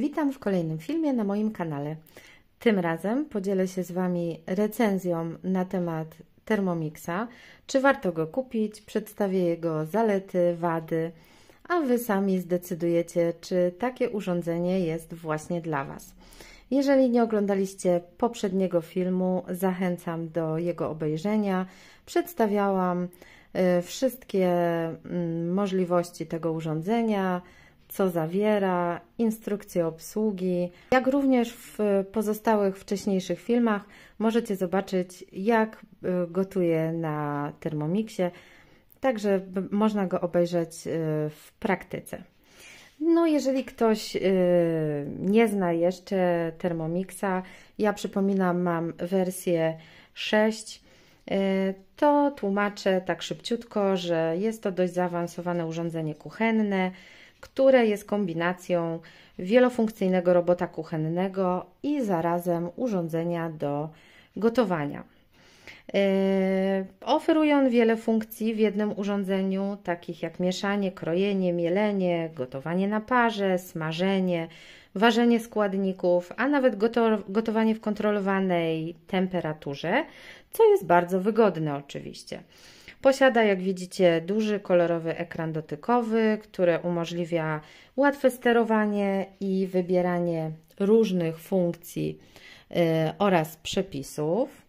Witam w kolejnym filmie na moim kanale. Tym razem podzielę się z Wami recenzją na temat Thermomixa. Czy warto go kupić? Przedstawię jego zalety, wady, a Wy sami zdecydujecie, czy takie urządzenie jest właśnie dla Was. Jeżeli nie oglądaliście poprzedniego filmu, zachęcam do jego obejrzenia. Przedstawiałam e, wszystkie mm, możliwości tego urządzenia, co zawiera, instrukcje obsługi. Jak również w pozostałych wcześniejszych filmach możecie zobaczyć, jak y, gotuję na Thermomixie, także można go obejrzeć y, w praktyce. No, jeżeli ktoś y, nie zna jeszcze Thermomixa, ja przypominam, mam wersję 6 to tłumaczę tak szybciutko, że jest to dość zaawansowane urządzenie kuchenne, które jest kombinacją wielofunkcyjnego robota kuchennego i zarazem urządzenia do gotowania. Yy, oferuje on wiele funkcji w jednym urządzeniu, takich jak mieszanie, krojenie, mielenie, gotowanie na parze, smażenie, ważenie składników, a nawet gotowanie w kontrolowanej temperaturze, co jest bardzo wygodne oczywiście. Posiada, jak widzicie, duży kolorowy ekran dotykowy, który umożliwia łatwe sterowanie i wybieranie różnych funkcji y, oraz przepisów.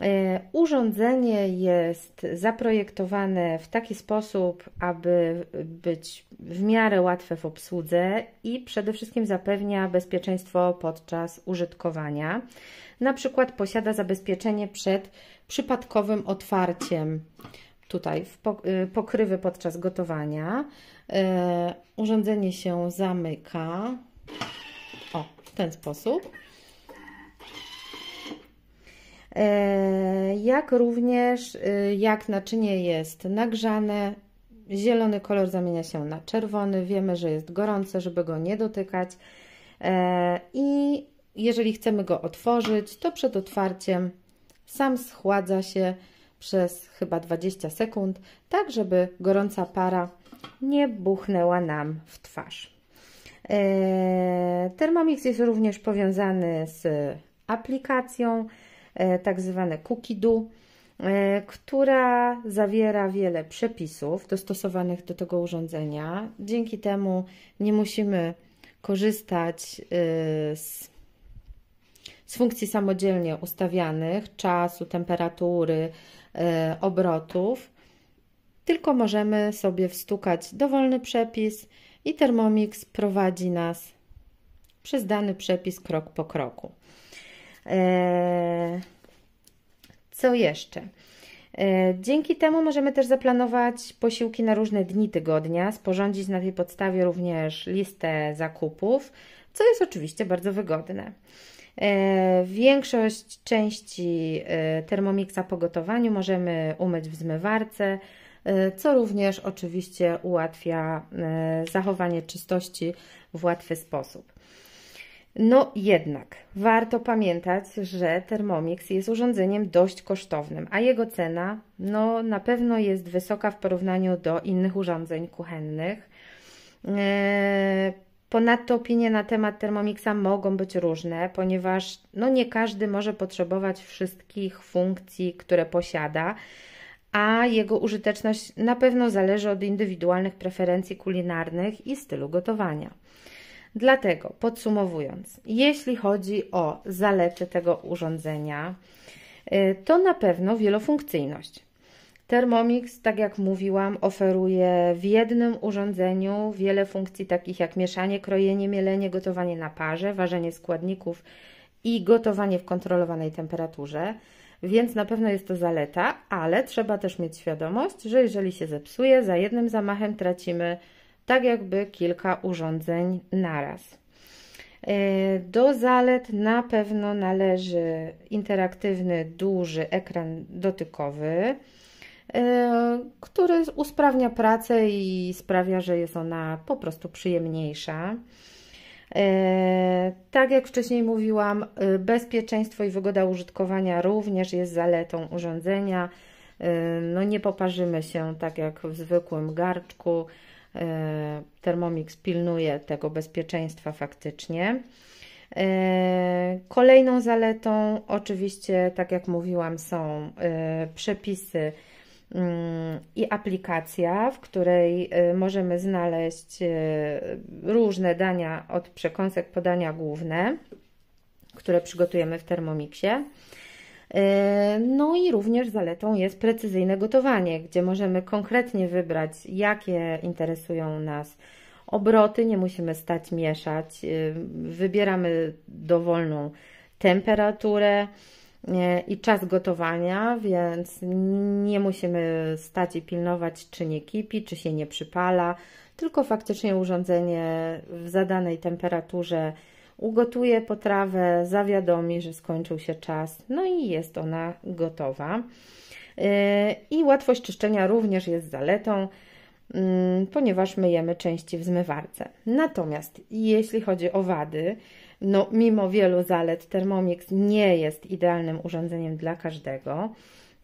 E, urządzenie jest zaprojektowane w taki sposób, aby być w miarę łatwe w obsłudze i przede wszystkim zapewnia bezpieczeństwo podczas użytkowania. Na przykład posiada zabezpieczenie przed przypadkowym otwarciem tutaj e, pokrywy podczas gotowania. E, urządzenie się zamyka o, w ten sposób E, jak również y, jak naczynie jest nagrzane, zielony kolor zamienia się na czerwony, wiemy, że jest gorące, żeby go nie dotykać e, i jeżeli chcemy go otworzyć, to przed otwarciem sam schładza się przez chyba 20 sekund, tak żeby gorąca para nie buchnęła nam w twarz. E, termomix jest również powiązany z aplikacją, E, tak zwane cookie do, e, która zawiera wiele przepisów dostosowanych do tego urządzenia. Dzięki temu nie musimy korzystać e, z, z funkcji samodzielnie ustawianych czasu, temperatury, obrotów, tylko możemy sobie wstukać dowolny przepis i Thermomix prowadzi nas przez dany przepis krok po kroku. E, co jeszcze? E, dzięki temu możemy też zaplanować posiłki na różne dni tygodnia, sporządzić na tej podstawie również listę zakupów, co jest oczywiście bardzo wygodne. E, większość części termomixa po gotowaniu możemy umyć w zmywarce, co również oczywiście ułatwia zachowanie czystości w łatwy sposób. No jednak warto pamiętać, że Thermomix jest urządzeniem dość kosztownym, a jego cena no, na pewno jest wysoka w porównaniu do innych urządzeń kuchennych. E, ponadto opinie na temat Thermomixa mogą być różne, ponieważ no, nie każdy może potrzebować wszystkich funkcji, które posiada, a jego użyteczność na pewno zależy od indywidualnych preferencji kulinarnych i stylu gotowania. Dlatego podsumowując, jeśli chodzi o zalety tego urządzenia, y, to na pewno wielofunkcyjność. Thermomix, tak jak mówiłam, oferuje w jednym urządzeniu wiele funkcji takich jak mieszanie, krojenie, mielenie, gotowanie na parze, ważenie składników i gotowanie w kontrolowanej temperaturze, więc na pewno jest to zaleta, ale trzeba też mieć świadomość, że jeżeli się zepsuje, za jednym zamachem tracimy tak jakby kilka urządzeń naraz. E, do zalet na pewno należy interaktywny, duży ekran dotykowy, e, który usprawnia pracę i sprawia, że jest ona po prostu przyjemniejsza. E, tak jak wcześniej mówiłam, bezpieczeństwo i wygoda użytkowania również jest zaletą urządzenia. No nie poparzymy się tak jak w zwykłym garczku. E, Thermomix pilnuje tego bezpieczeństwa faktycznie. E, kolejną zaletą, oczywiście, tak jak mówiłam, są e, przepisy mm, i aplikacja, w której możemy znaleźć różne dania od przekąsek podania główne, które przygotujemy w Thermomixie. E, no i również zaletą jest precyzyjne gotowanie, gdzie możemy konkretnie wybrać, jakie interesują nas obroty, nie musimy stać mieszać, e, wybieramy dowolną temperaturę e, i czas gotowania, więc nie musimy stać i pilnować, czy nie kipi, czy się nie przypala, tylko faktycznie urządzenie w zadanej temperaturze ugotuje potrawę, zawiadomi, że skończył się czas, no i jest ona gotowa. Y, I łatwość czyszczenia również jest zaletą, mm, ponieważ myjemy części w zmywarce. Natomiast jeśli chodzi o wady, no mimo wielu zalet Thermomix nie jest idealnym urządzeniem dla każdego.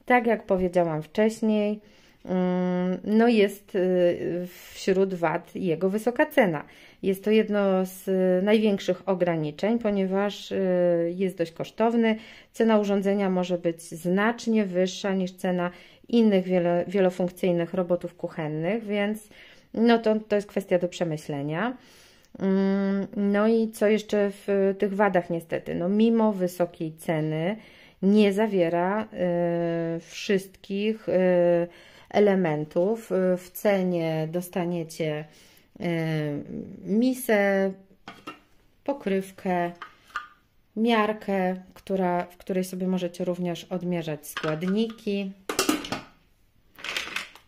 Tak jak powiedziałam wcześniej, mm, no jest y, wśród wad jego wysoka cena. Jest to jedno z y, największych ograniczeń, ponieważ y, jest dość kosztowny. Cena urządzenia może być znacznie wyższa niż cena innych wielofunkcyjnych robotów kuchennych, więc no to, to jest kwestia do przemyślenia. Mm, no i co jeszcze w tych wadach niestety? No mimo wysokiej ceny nie zawiera y, wszystkich elementów. W cenie dostaniecie Y, misę, pokrywkę, miarkę, która, w której sobie możecie również odmierzać składniki,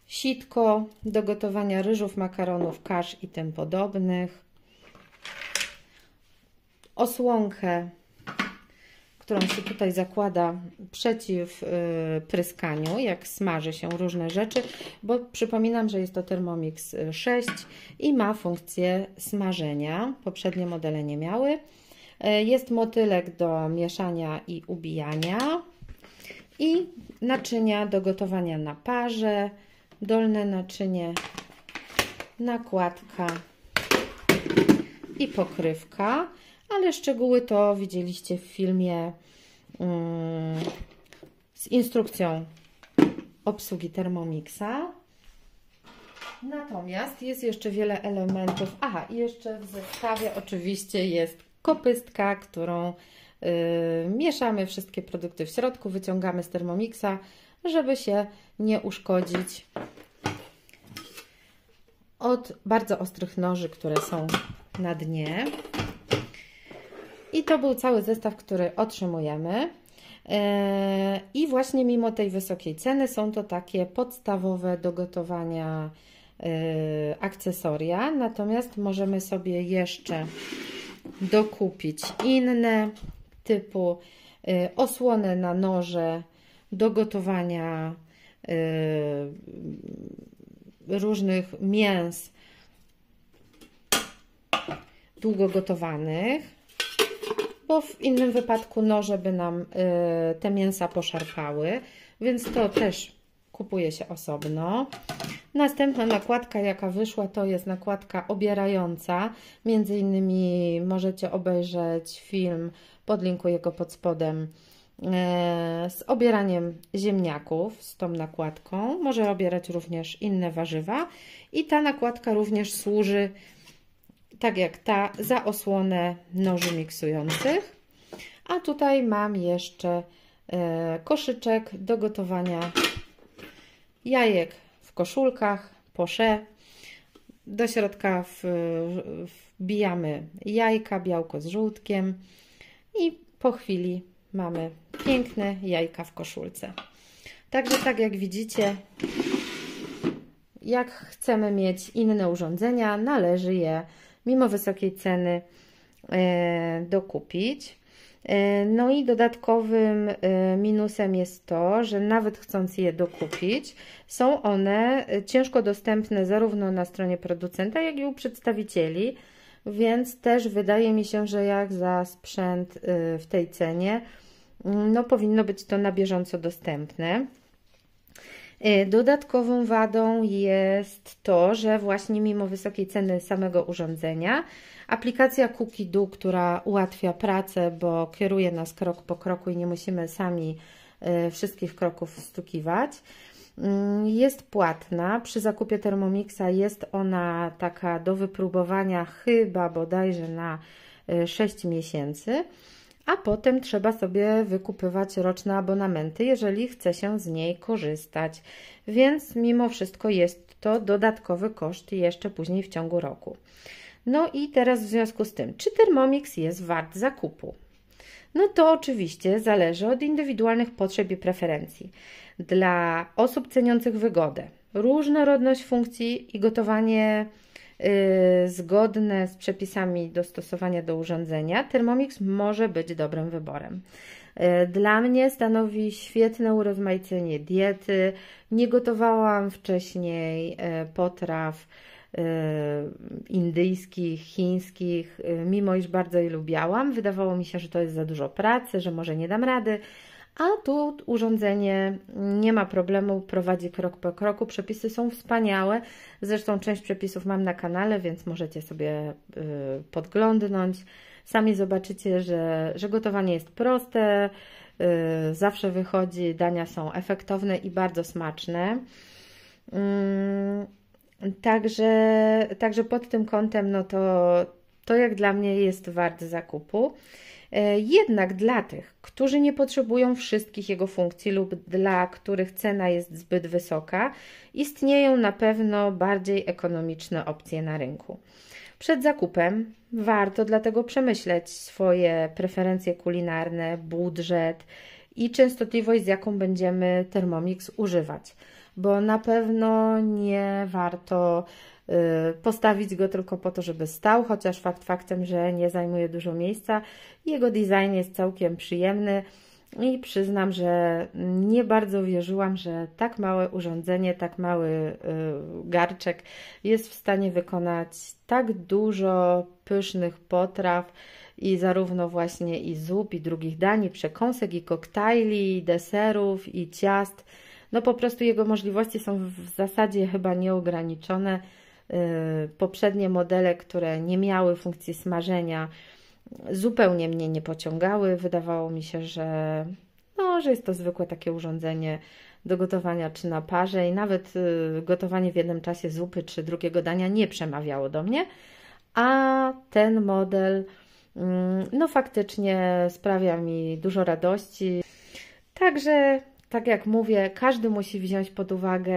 sitko do gotowania ryżów, makaronów, kasz i tym podobnych, osłonkę którą się tutaj zakłada przeciw y, pryskaniu, jak smaży się różne rzeczy, bo przypominam, że jest to Thermomix 6 y, i ma funkcję smażenia. Poprzednie modele nie miały. Y, jest motylek do mieszania i ubijania i naczynia do gotowania na parze, dolne naczynie, nakładka i pokrywka ale szczegóły to widzieliście w filmie mm, z instrukcją obsługi Thermomixa. Natomiast jest jeszcze wiele elementów. Aha, i jeszcze w zestawie oczywiście jest kopystka, którą yy, mieszamy wszystkie produkty w środku, wyciągamy z Thermomixa, żeby się nie uszkodzić od bardzo ostrych noży, które są na dnie. I to był cały zestaw, który otrzymujemy. E, I właśnie mimo tej wysokiej ceny są to takie podstawowe do gotowania e, akcesoria, natomiast możemy sobie jeszcze dokupić inne typu e, osłonę na noże do gotowania różnych mięs długo gotowanych bo w innym wypadku noże by nam y, te mięsa poszarpały, więc to też kupuje się osobno. Następna nakładka, jaka wyszła, to jest nakładka obierająca. Między innymi możecie obejrzeć film, podlinkuję go pod spodem, y, z obieraniem ziemniaków z tą nakładką. Może obierać również inne warzywa i ta nakładka również służy tak jak ta, za osłonę noży miksujących. A tutaj mam jeszcze e, koszyczek do gotowania jajek w koszulkach, posze. Do środka wbijamy jajka, białko z żółtkiem i po chwili mamy piękne jajka w koszulce. Także tak jak widzicie, jak chcemy mieć inne urządzenia, należy je mimo wysokiej ceny e, dokupić. E, no i dodatkowym e, minusem jest to, że nawet chcąc je dokupić, są one ciężko dostępne zarówno na stronie producenta, jak i u przedstawicieli, więc też wydaje mi się, że jak za sprzęt w tej cenie, no powinno być to na bieżąco dostępne. Y, dodatkową wadą jest to, że właśnie mimo wysokiej ceny samego urządzenia, aplikacja cookie która ułatwia pracę, bo kieruje nas krok po kroku i nie musimy sami y, wszystkich kroków wstukiwać, mm, jest płatna. Przy zakupie Thermomixa jest ona taka do wypróbowania chyba bodajże na 6 y, miesięcy a potem trzeba sobie wykupywać roczne abonamenty, jeżeli chce się z niej korzystać. Więc mimo wszystko jest to dodatkowy koszt jeszcze później w ciągu roku. No i teraz w związku z tym, czy Thermomix jest wart zakupu? No to oczywiście zależy od indywidualnych potrzeb i preferencji. Dla osób ceniących wygodę, różnorodność funkcji i gotowanie Y, zgodne z przepisami dostosowania do urządzenia, Thermomix może być dobrym wyborem. Y, dla mnie stanowi świetne urozmaicenie diety. Nie gotowałam wcześniej y, potraw indyjskich, chińskich, mimo iż bardzo je lubiałam. Wydawało mi się, że to jest za dużo pracy, że może nie dam rady. A tu urządzenie nie ma problemu, prowadzi krok po kroku. Przepisy są wspaniałe. Zresztą część przepisów mam na kanale, więc możecie sobie y, podglądnąć. Sami zobaczycie, że, że gotowanie jest proste, y, zawsze wychodzi, dania są efektowne i bardzo smaczne. Mm, także, także pod tym kątem, no to, to jak dla mnie jest wart zakupu. E, jednak dla tych, którzy nie potrzebują wszystkich jego funkcji lub dla których cena jest zbyt wysoka, istnieją na pewno bardziej ekonomiczne opcje na rynku. Przed zakupem warto dlatego przemyśleć swoje preferencje kulinarne, budżet i częstotliwość, z jaką będziemy Thermomix używać, bo na pewno nie warto Y, postawić go tylko po to, żeby stał, chociaż fakt faktem, że nie zajmuje dużo miejsca. Jego design jest całkiem przyjemny i przyznam, że nie bardzo wierzyłam, że tak małe urządzenie, tak mały y, garczek jest w stanie wykonać tak dużo pysznych potraw i zarówno właśnie i zup, i drugich dań, i przekąsek, i koktajli, i deserów, i ciast. No po prostu jego możliwości są w zasadzie chyba nieograniczone. Y, poprzednie modele, które nie miały funkcji smażenia, zupełnie mnie nie pociągały. Wydawało mi się, że, no, że jest to zwykłe takie urządzenie do gotowania czy na parze i nawet y, gotowanie w jednym czasie zupy czy drugiego dania nie przemawiało do mnie, a ten model mm, no faktycznie sprawia mi dużo radości. Także tak jak mówię, każdy musi wziąć pod uwagę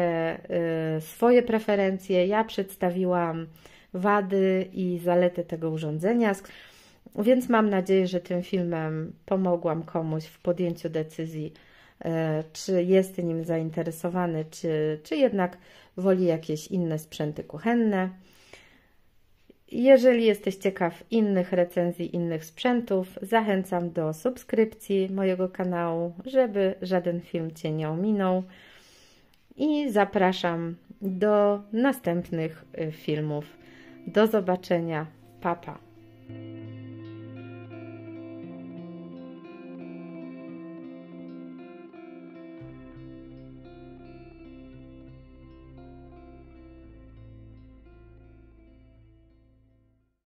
y, swoje preferencje. Ja przedstawiłam wady i zalety tego urządzenia, więc mam nadzieję, że tym filmem pomogłam komuś w podjęciu decyzji, y, czy jest nim zainteresowany, czy, czy jednak woli jakieś inne sprzęty kuchenne. Jeżeli jesteś ciekaw innych recenzji, innych sprzętów, zachęcam do subskrypcji mojego kanału, żeby żaden film Cię nie ominął. I zapraszam do następnych y, filmów. Do zobaczenia. Papa. Pa.